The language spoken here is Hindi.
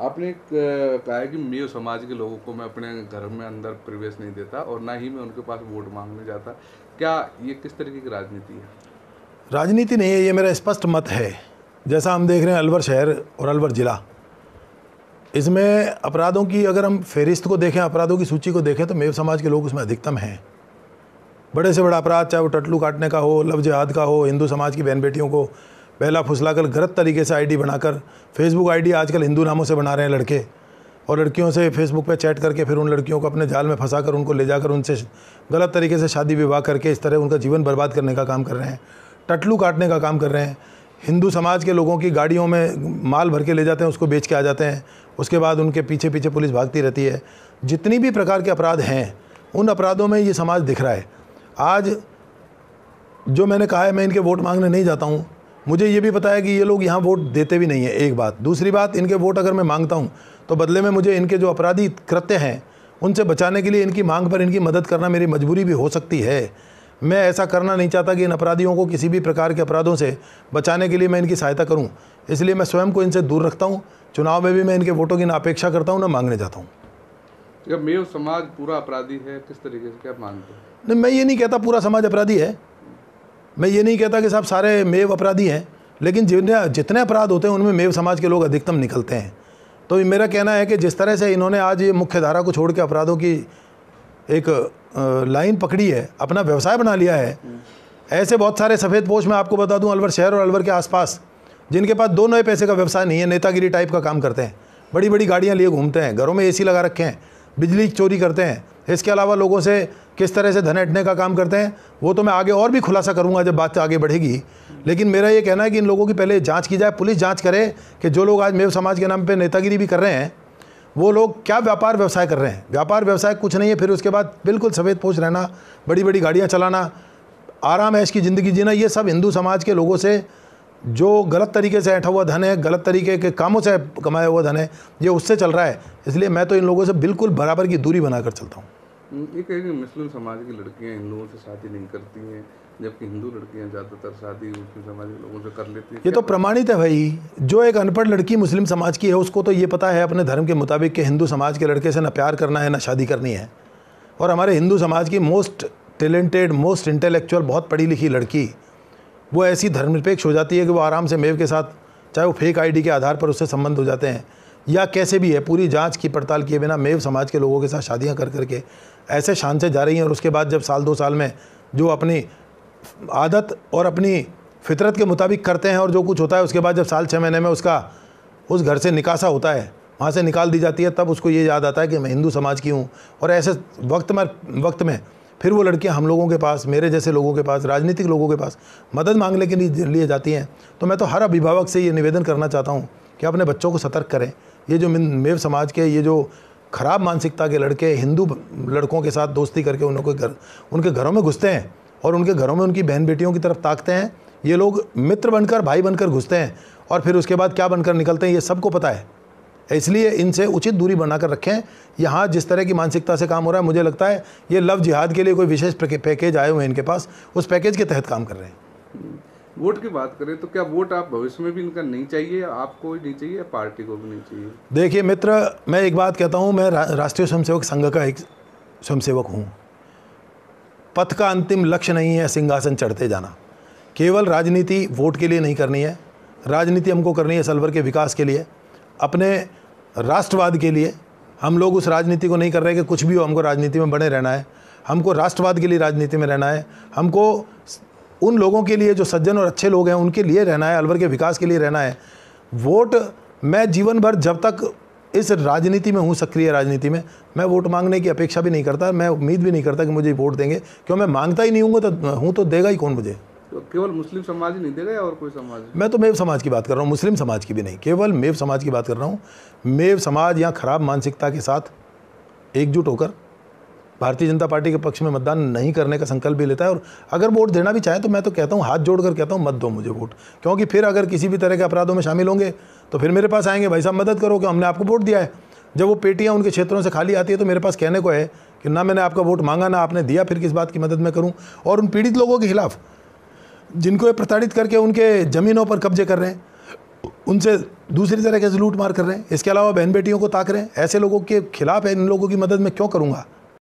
आपने कहा है कि मेरे समाज के लोगों को मैं अपने घर में अंदर प्रवेश नहीं देता और ना ही मैं उनके पास वोट मांगने जाता क्या ये किस तरीके की राजनीति है राजनीति नहीं है ये मेरा स्पष्ट मत है जैसा हम देख रहे हैं अलवर शहर और अलवर ज़िला इसमें अपराधों की अगर हम फहरिस्त को देखें अपराधों की सूची को देखें तो मेव समाज के लोग उसमें अधिकतम हैं बड़े से बड़ा अपराध चाहे वो टटलू काटने का हो लफ्ज जहाद का हो हिंदू समाज की बहन बेटियों को पहला कर गलत तरीके से आईडी बनाकर फेसबुक आईडी आजकल हिंदू नामों से बना रहे हैं लड़के और लड़कियों से फेसबुक पर चैट करके फिर उन लड़कियों को अपने जाल में फंसा कर उनको ले जाकर उनसे गलत तरीके से शादी विवाह करके इस तरह उनका जीवन बर्बाद करने का काम कर रहे हैं टटलू काटने का काम कर रहे हैं हिंदू समाज के लोगों की गाड़ियों में माल भर के ले जाते हैं उसको बेच के आ जाते हैं उसके बाद उनके पीछे पीछे पुलिस भागती रहती है जितनी भी प्रकार के अपराध हैं उन अपराधों में ये समाज दिख रहा है आज जो मैंने कहा है मैं इनके वोट मांगने नहीं जाता हूँ मुझे ये भी पता है कि ये लोग यहाँ वोट देते भी नहीं है एक बात दूसरी बात इनके वोट अगर मैं मांगता हूँ तो बदले में मुझे इनके जो अपराधी कृत्य हैं उनसे बचाने के लिए इनकी मांग पर इनकी मदद करना मेरी मजबूरी भी हो सकती है मैं ऐसा करना नहीं चाहता कि इन अपराधियों को किसी भी प्रकार के अपराधों से बचाने के लिए मैं इनकी सहायता करूं इसलिए मैं स्वयं को इनसे दूर रखता हूं चुनाव में भी मैं इनके वोटों की ना अपेक्षा करता हूं ना मांगने जाता हूं जब मेव समाज पूरा अपराधी है किस तरीके से क्या मांगते हैं नहीं मैं ये नहीं कहता पूरा समाज अपराधी है मैं ये नहीं कहता कि साहब सारे मेव अपराधी हैं लेकिन जितने जितने अपराध होते हैं उनमें मेव समाज के लोग अधिकतम निकलते हैं तो मेरा कहना है कि जिस तरह से इन्होंने आज ये मुख्य धारा को छोड़ के अपराधों की एक लाइन पकड़ी है अपना व्यवसाय बना लिया है ऐसे बहुत सारे सफ़ेद पोष मैं आपको बता दूं अलवर शहर और अलवर के आसपास जिनके पास दो नए पैसे का व्यवसाय नहीं है नेतागिरी टाइप का काम करते हैं बड़ी बड़ी गाड़ियाँ लिए घूमते हैं घरों में ए लगा रखे हैं बिजली चोरी करते हैं इसके अलावा लोगों से किस तरह से धन हटने का काम करते हैं वो तो मैं आगे और भी खुलासा करूँगा जब बात आगे बढ़ेगी लेकिन मेरा ये कहना है कि इन लोगों की पहले जाँच की जाए पुलिस जाँच करे कि जो लोग आज मेव समाज के नाम पर नेतागिरी भी कर रहे हैं वो लोग क्या व्यापार व्यवसाय कर रहे हैं व्यापार व्यवसाय कुछ नहीं है फिर उसके बाद बिल्कुल सफ़ेद पोष रहना बड़ी बड़ी गाड़ियाँ चलाना आराम है इसकी ज़िंदगी जीना ये सब हिंदू समाज के लोगों से जो गलत तरीके से ऐठा हुआ धन है गलत तरीके के कामों से कमाया हुआ धन है ये उससे चल रहा है इसलिए मैं तो इन लोगों से बिल्कुल बराबर की दूरी बनाकर चलता हूँ ये कहीं मुस्लिम समाज की लड़कियाँ हिंदुओं से शादी नहीं करती हैं जबकि हिंदू लड़कियां ज़्यादातर शादी मुस्लिम समाज के लोगों से कर लेती हैं ये तो प्रमाणित है भाई जो एक अनपढ़ लड़की मुस्लिम समाज की है उसको तो ये पता है अपने धर्म के मुताबिक कि हिंदू समाज के लड़के से ना प्यार करना है ना शादी करनी है और हमारे हिंदू समाज की मोस्ट टैलेंटेड मोस्ट इंटेलेक्चुअल बहुत पढ़ी लिखी लड़की वो ऐसी धर्मनिरपेक्ष हो जाती है कि वो आराम से मेव के साथ चाहे वो फेक आईडी के आधार पर उससे संबंध हो जाते हैं या कैसे भी है पूरी जांच की पड़ताल किए बिना मेव समाज के लोगों के साथ शादियां कर करके ऐसे शान से जा रही हैं और उसके बाद जब साल दो साल में जो अपनी आदत और अपनी फितरत के मुताबिक करते हैं और जो कुछ होता है उसके बाद जब साल छः महीने में उसका उस घर से निकासा होता है वहाँ से निकाल दी जाती है तब उसको ये याद आता है कि मैं हिंदू समाज की हूँ और ऐसे वक्त में वक्त में फिर वो लड़कियाँ हम लोगों के पास मेरे जैसे लोगों के पास राजनीतिक लोगों के पास मदद मांगने के लिए जाती हैं तो मैं तो हर अभिभावक से ये निवेदन करना चाहता हूँ कि अपने बच्चों को सतर्क करें ये जो मेव समाज के ये जो खराब मानसिकता के लड़के हिंदू लड़कों के साथ दोस्ती करके उनको घर उनके घरों में घुसते हैं और उनके घरों में उनकी बहन बेटियों की तरफ ताकते हैं ये लोग मित्र बनकर भाई बनकर घुसते हैं और फिर उसके बाद क्या बनकर निकलते हैं ये सबको पता है इसलिए इनसे उचित दूरी बनाकर रखें यहाँ जिस तरह की मानसिकता से काम हो रहा है मुझे लगता है ये लव जिहाद के लिए कोई विशेष पैकेज आए हुए हैं इनके पास उस पैकेज के तहत काम कर रहे हैं वोट की बात करें तो क्या वोट आप भविष्य में भी इनका नहीं चाहिए आपको नहीं चाहिए पार्टी को भी नहीं चाहिए देखिए मित्र मैं एक बात कहता हूँ मैं रा, राष्ट्रीय स्वयंसेवक संघ का एक स्वयंसेवक हूँ पथ का अंतिम लक्ष्य नहीं है सिंहासन चढ़ते जाना केवल राजनीति वोट के लिए नहीं करनी है राजनीति हमको करनी है सलवर के विकास के लिए अपने राष्ट्रवाद के लिए हम लोग उस राजनीति को नहीं कर रहे कि कुछ भी हो हमको राजनीति में बने रहना है हमको राष्ट्रवाद के लिए राजनीति में रहना है हमको उन लोगों के लिए जो सज्जन और अच्छे लोग हैं उनके लिए रहना है अलवर के विकास के लिए रहना है वोट मैं जीवन भर जब तक इस राजनीति में हूँ सक्रिय राजनीति में मैं वोट मांगने की अपेक्षा भी नहीं करता मैं उम्मीद भी नहीं करता कि मुझे वोट देंगे क्यों मैं मांगता ही नहीं हूँ तो हूँ तो देगा ही कौन मुझे तो केवल मुस्लिम समाज ही नहीं देगा या और कोई समाज मैं तो मेव समाज की बात कर रहा हूँ मुस्लिम समाज की भी नहीं केवल मेव समाज की बात कर रहा हूँ मेव समाज यहाँ खराब मानसिकता के साथ एकजुट होकर भारतीय जनता पार्टी के पक्ष में मतदान नहीं करने का संकल्प भी लेता है और अगर वोट देना भी चाहे तो मैं तो कहता हूँ हाथ जोड़कर कहता हूँ मत दो मुझे वोट क्योंकि फिर अगर किसी भी तरह के अपराधों में शामिल होंगे तो फिर मेरे पास आएंगे भाई साहब मदद करो कि हमने आपको वोट दिया है जब वो पेटियाँ उनके क्षेत्रों से खाली आती है तो मेरे पास कहने को है कि ना मैंने आपका वोट मांगा ना आपने दिया फिर किस बात की मदद मैं करूँ और उन पीड़ित लोगों के खिलाफ जिनको ये प्रताड़ित करके उनके ज़मीनों पर कब्जे कर रहे हैं उनसे दूसरी तरह के लूट मार कर रहे हैं इसके अलावा बहन बेटियों को ताक रहे हैं ऐसे लोगों के खिलाफ है इन लोगों की मदद मैं क्यों करूँगा